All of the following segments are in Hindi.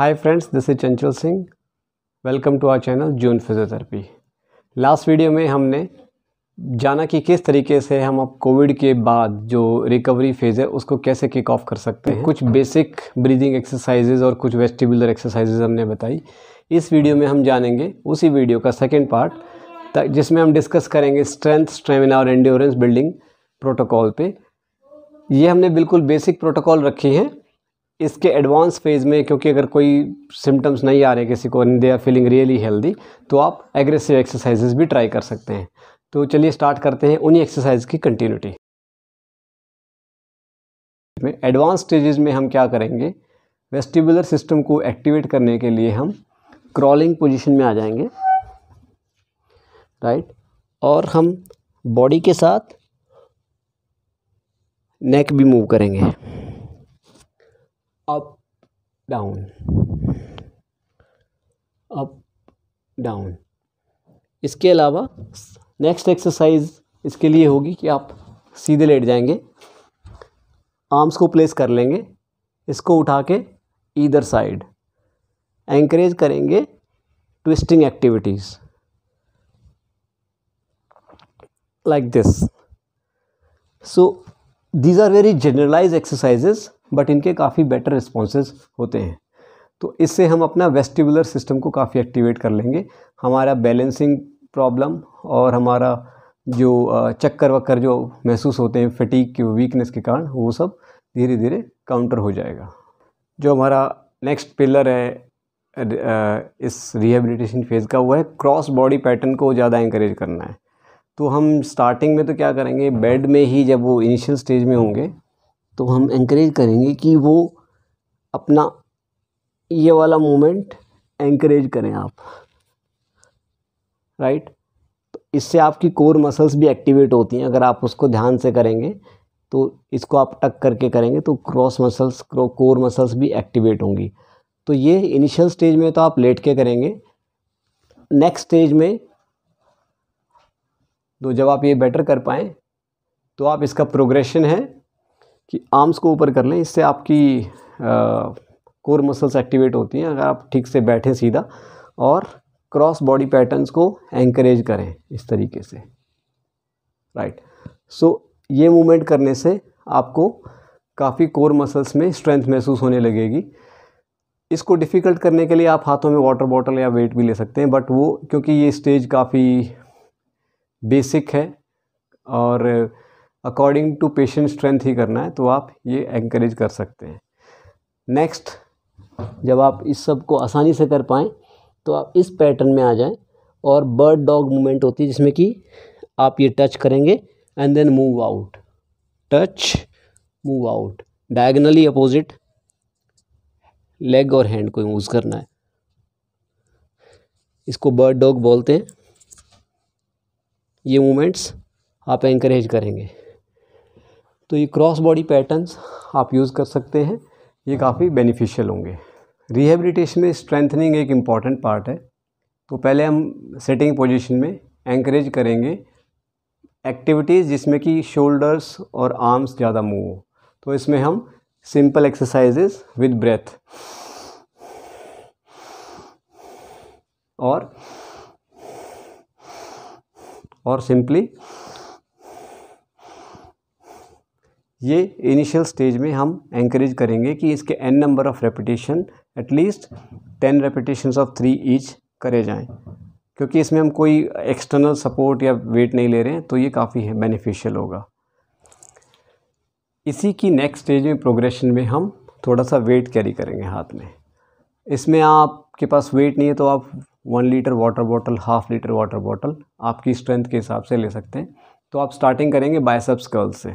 Hi friends, this is Chanchal Singh. Welcome to our channel June Physiotherapy. Last video में हमने जाना कि किस तरीके से हम अब कोविड के बाद जो रिकवरी फेज़ है उसको कैसे किक ऑफ कर सकते हैं कुछ बेसिक ब्रीदिंग एक्सरसाइजेज और कुछ वेस्टिबुलर एक्सरसाइजेज हमने बताई इस वीडियो में हम जानेंगे उसी वीडियो का सेकेंड पार्ट जिसमें हम डिस्कस करेंगे स्ट्रेंथ स्टेमिना और एंड्योरेंस बिल्डिंग प्रोटोकॉल पे ये हमने बिल्कुल बेसिक प्रोटोकॉल रखी हैं इसके एडवांस फेज़ में क्योंकि अगर कोई सिम्टम्स नहीं आ रहे किसी को and they are feeling really healthy तो आप एग्रेसिव एक्सरसाइजेज भी ट्राई कर सकते हैं तो चलिए स्टार्ट करते हैं उन्हीं एक्सरसाइज की कंटिन्यूटी में एडवांस स्टेजेस में हम क्या करेंगे वेस्टिबुलर सिस्टम को एक्टिवेट करने के लिए हम क्रॉलिंग पोजिशन में आ जाएंगे राइट और हम बॉडी के साथ नेक भी मूव करेंगे अप डाउन अप डाउन इसके अलावा नेक्स्ट एक्सरसाइज इसके लिए होगी कि आप सीधे लेट जाएंगे आर्म्स को प्लेस कर लेंगे इसको उठा के इधर साइड एंकरेज करेंगे twisting activities like this so these are very generalise exercises but इनके काफ़ी बेटर रिस्पॉन्सेज होते हैं तो इससे हम अपना वेस्टिबुलर सिस्टम को काफ़ी एक्टिवेट कर लेंगे हमारा बैलेंसिंग प्रॉब्लम और हमारा जो चक्कर वक्कर जो महसूस होते हैं फटीक के वीकनेस के कारण वो सब धीरे धीरे काउंटर हो जाएगा जो हमारा नेक्स्ट पिलर है इस रिहेबिलिटेशन फेज़ का वो है क्रॉस बॉडी पैटर्न को ज़्यादा इंकरेज करना है तो हम स्टार्टिंग में तो क्या करेंगे बेड में ही जब वो इनिशियल स्टेज में होंगे तो हम एनकरेज करेंगे कि वो अपना ये वाला मोमेंट एनकरेज करें आप राइट तो इससे आपकी कोर मसल्स भी एक्टिवेट होती हैं अगर आप उसको ध्यान से करेंगे तो इसको आप टक करके करेंगे तो क्रॉस मसल्स कोर मसल्स भी एक्टिवेट होंगी तो ये इनिशियल स्टेज में तो आप लेट के करेंगे नेक्स्ट स्टेज में तो जब आप ये बेटर कर पाएँ तो आप इसका प्रोग्रेशन है कि आर्म्स को ऊपर कर लें इससे आपकी कोर मसल्स एक्टिवेट होती हैं अगर आप ठीक से बैठें सीधा और क्रॉस बॉडी पैटर्न्स को एंकरेज करें इस तरीके से राइट सो so, ये मूवमेंट करने से आपको काफ़ी कोर मसल्स में स्ट्रेंथ महसूस होने लगेगी इसको डिफ़िकल्ट करने के लिए आप हाथों में वाटर बॉटल या वेट भी ले सकते हैं बट वो क्योंकि ये स्टेज काफ़ी बेसिक है और अकॉर्डिंग टू पेशेंट स्ट्रेंथ ही करना है तो आप ये एंकरेज कर सकते हैं नेक्स्ट जब आप इस सब को आसानी से कर पाएँ तो आप इस पैटर्न में आ जाएं और बर्ड डॉग मूवमेंट होती है जिसमें कि आप ये टच करेंगे and then move out touch move out diagonally opposite leg और हैंड को यूज़ करना है इसको बर्ड डॉग बोलते हैं ये मूवमेंट्स आप इंकरेज करेंगे तो ये क्रॉस बॉडी पैटर्न्स आप यूज़ कर सकते हैं ये काफ़ी बेनिफिशियल होंगे रिहेबिलिटेशन में स्ट्रेंथनिंग एक इम्पॉर्टेंट पार्ट है तो पहले हम सेटिंग पोजीशन में एंकरेज करेंगे एक्टिविटीज़ जिसमें कि शोल्डर्स और आर्म्स ज़्यादा मूव हो तो इसमें हम सिंपल एक्सरसाइजेस विद ब्रेथ और और सिंपली ये इनिशियल स्टेज में हम एंकरेज करेंगे कि इसके an number of repetition at least ten repetition of three each करे जाएँ क्योंकि इसमें हम कोई एक्सटर्नल सपोर्ट या वेट नहीं ले रहे हैं तो ये काफ़ी है बेनिफिशियल होगा इसी की नेक्स्ट स्टेज में प्रोग्रेशन में हम थोड़ा सा वेट कैरी करेंगे हाथ में इसमें आपके पास वेट नहीं है तो आप one litre water bottle half litre water bottle आपकी स्ट्रेंथ के हिसाब से ले सकते हैं तो आप स्टार्टिंग करेंगे बाइसेप्स कर्ल से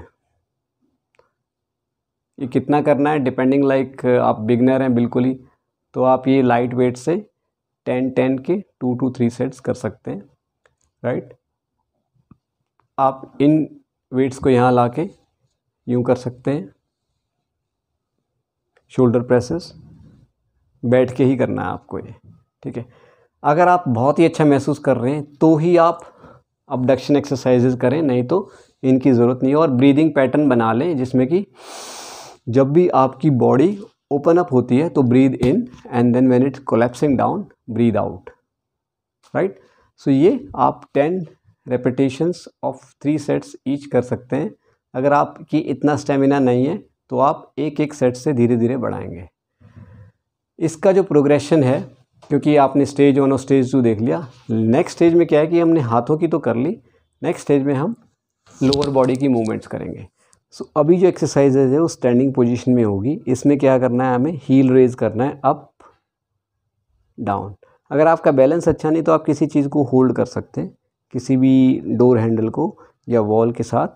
ये कितना करना है डिपेंडिंग लाइक आप बिगनर हैं बिल्कुल ही तो आप ये लाइट वेट से टेन टेन के टू टू थ्री सेट्स कर सकते हैं राइट आप इन वेट्स को यहाँ ला के यूँ कर सकते हैं शोल्डर प्रेसेस बैठ के ही करना है आपको ये ठीक है अगर आप बहुत ही अच्छा महसूस कर रहे हैं तो ही आप अबडक्शन एक्सरसाइजेज करें नहीं तो इनकी ज़रूरत नहीं है और ब्रीदिंग पैटर्न बना लें जिसमें कि जब भी आपकी बॉडी ओपन अप होती है तो breathe in and then when it's collapsing down breathe out right so ये आप ten repetitions of three sets each कर सकते हैं अगर आपकी इतना स्टेमिना नहीं है तो आप एक एक सेट से धीरे धीरे बढ़ाएंगे इसका जो प्रोग्रेशन है क्योंकि आपने स्टेज वन और स्टेज टू देख लिया नेक्स्ट स्टेज में क्या है कि हमने हाथों की तो कर ली नेक्स्ट स्टेज में हम लोअर बॉडी की मूवमेंट्स करेंगे सो so, अभी जो एक्सरसाइज है वो स्टैंडिंग पोजीशन में होगी इसमें क्या करना है हमें हील रेज करना है अप डाउन अगर आपका बैलेंस अच्छा नहीं तो आप किसी चीज़ को होल्ड कर सकते हैं किसी भी डोर हैंडल को या वॉल के साथ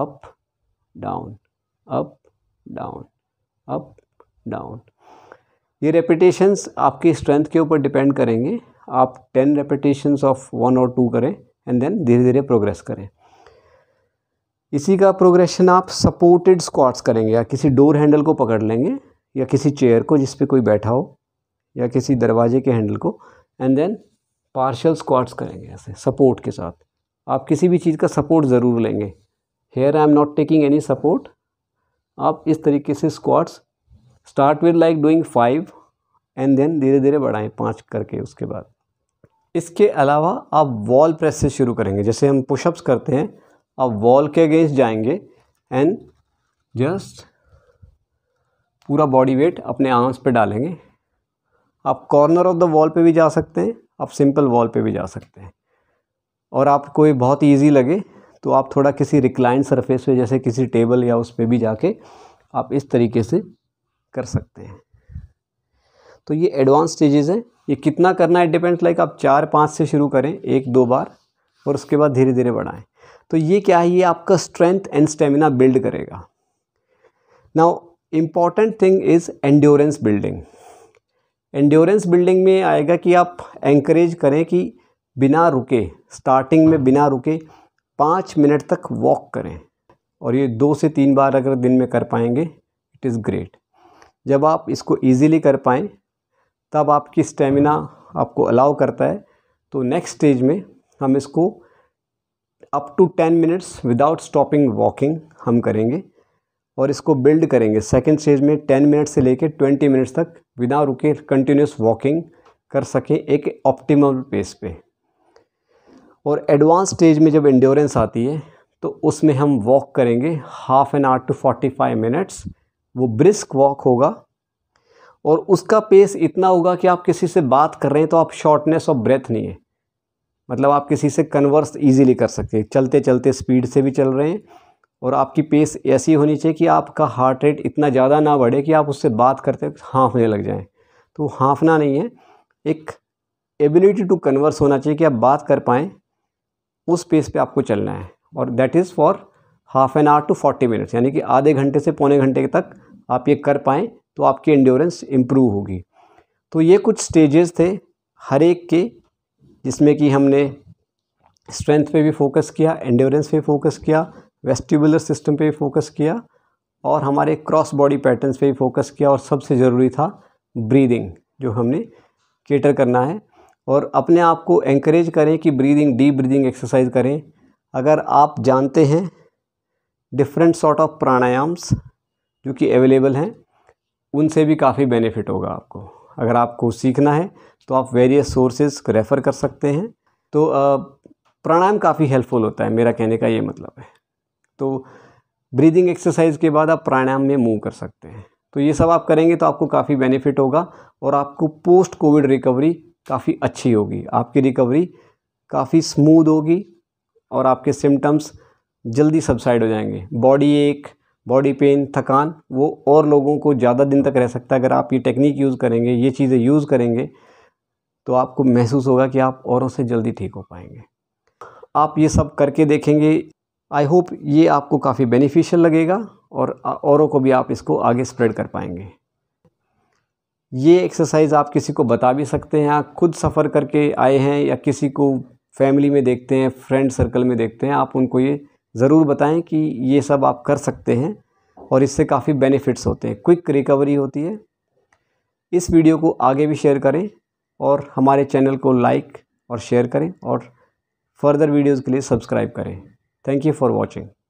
up down up down up down ये रेपिटेशंस आपकी स्ट्रेंथ के ऊपर डिपेंड करेंगे आप टेन रेपिटेशंस ऑफ वन और टू करें एंड देन धीरे धीरे प्रोग्रेस करें इसी का प्रोग्रेशन आप सपोर्टेड स्क्वाट्स करेंगे या किसी डोर हैंडल को पकड़ लेंगे या किसी चेयर को जिस कोई बैठा हो या किसी दरवाजे के हैंडल को एंड देन पार्शल स्क्वाट्स करेंगे ऐसे सपोर्ट के साथ आप किसी भी चीज़ का सपोर्ट ज़रूर लेंगे here I am not taking any support आप इस तरीके से squats start with like doing five and then धीरे धीरे बढ़ाएं पाँच करके उसके बाद इसके अलावा आप वॉल प्रेस से शुरू करेंगे जैसे हम पुशअप्स करते हैं आप वॉल के अगेंस्ट जाएंगे एंड जस्ट पूरा बॉडी वेट अपने आर्म्स पे डालेंगे आप कॉर्नर ऑफ द वॉल पे भी जा सकते हैं आप सिंपल वॉल पे भी जा सकते हैं और आप कोई बहुत इजी लगे तो आप थोड़ा किसी रिक्लाइंट सरफेस पे जैसे किसी टेबल या उस पर भी जाके आप इस तरीके से कर सकते हैं तो ये एडवांस स्टेजेस हैं ये कितना करना है डिपेंड्स लाइक आप चार पाँच से शुरू करें एक दो बार और उसके बाद धीरे धीरे बढ़ाएँ तो ये क्या है ये आपका स्ट्रेंथ एंड स्टेमिना बिल्ड करेगा now important thing is endurance building endurance building में आएगा कि आप एंकरेज करें कि बिना रुके स्टार्टिंग में बिना रुके पाँच मिनट तक वॉक करें और ये दो से तीन बार अगर दिन में कर पाएंगे इट इज़ ग्रेट जब आप इसको ईजीली कर पाएँ तब आपकी स्टेमिना आपको अलाउ करता है तो नेक्स्ट स्टेज में हम इसको up to ten minutes without stopping walking हम करेंगे और इसको बिल्ड करेंगे सेकेंड स्टेज में टेन मिनट से लेकर ट्वेंटी मिनट्स तक बिना रुके कंटिन्यूस वॉकिंग कर सकें एक ऑप्टीमल पेस पे और एडवांस स्टेज में जब इंड्योरेंस आती है तो उसमें हम वॉक करेंगे half an hour to forty five minutes वो ब्रिस्क वॉक होगा और उसका पेस इतना होगा कि आप किसी से बात कर रहे हैं तो आप शॉर्टनेस ऑफ ब्रेथ नहीं है मतलब आप किसी से कन्वर्स इजीली कर सकते हैं चलते चलते स्पीड से भी चल रहे हैं और आपकी पेस ऐसी होनी चाहिए कि आपका हार्ट रेट इतना ज़्यादा ना बढ़े कि आप उससे बात करते हाँफने लग जाएँ तो हाँफना नहीं है एक एबिलिटी टू कन्वर्स होना चाहिए कि आप बात कर पाएँ उस पेस पे आपको चलना है और that is for half an hour to forty minutes यानी कि आधे घंटे से पौने घंटे तक आप ये कर पाएँ तो आपकी इंड्योरेंस इम्प्रूव होगी तो ये कुछ स्टेजेस थे हर एक के जिसमें कि हमने स्ट्रेंथ पे भी फोकस किया एंडोरेंस पे फोकस किया वेस्टिबुलर सिस्टम पे भी फोकस किया और हमारे क्रॉस बॉडी पैटर्न्स पे भी फोकस किया और सबसे ज़रूरी था ब्रीदिंग जो हमने केटर करना है और अपने आप को एंकरेज करें कि ब्रीदिंग डीप ब्रीदिंग एक्सरसाइज करें अगर आप जानते हैं डिफरेंट सॉर्ट ऑफ प्राणायाम्स जो कि अवेलेबल हैं उनसे भी काफ़ी बेनिफिट होगा आपको अगर आपको सीखना है तो आप वेरियस सोर्सेज को रेफ़र कर सकते हैं तो प्राणायाम काफ़ी हेल्पफुल होता है मेरा कहने का ये मतलब है तो ब्रीदिंग एक्सरसाइज के बाद आप प्राणायाम में मूव कर सकते हैं तो ये सब आप करेंगे तो आपको काफ़ी बेनिफिट होगा और आपको पोस्ट कोविड रिकवरी काफ़ी अच्छी होगी आपकी रिकवरी काफ़ी स्मूद होगी और आपके सिम्टम्स जल्दी सबसाइड हो जाएंगे बॉडी एक बॉडी पेन थकान वो और लोगों को ज़्यादा दिन तक रह सकता है अगर आप ये टेक्निक यूज़ करेंगे ये चीज़ें यूज़ करेंगे तो आपको महसूस होगा कि आप औरों से जल्दी ठीक हो पाएंगे आप ये सब करके देखेंगे आई होप ये आपको काफ़ी बेनिफिशियल लगेगा और औरों को भी आप इसको आगे स्प्रेड कर पाएंगे ये एक्सरसाइज आप किसी को बता भी सकते हैं आप खुद सफ़र करके आए हैं या किसी को फैमिली में देखते हैं फ्रेंड सर्कल में देखते हैं आप उनको ये ज़रूर बताएं कि ये सब आप कर सकते हैं और इससे काफ़ी बेनिफिट्स होते हैं क्विक रिकवरी होती है इस वीडियो को आगे भी शेयर करें और हमारे चैनल को लाइक और शेयर करें और फर्दर वीडियोज़ के लिए सब्सक्राइब करें थैंक यू फॉर वॉचिंग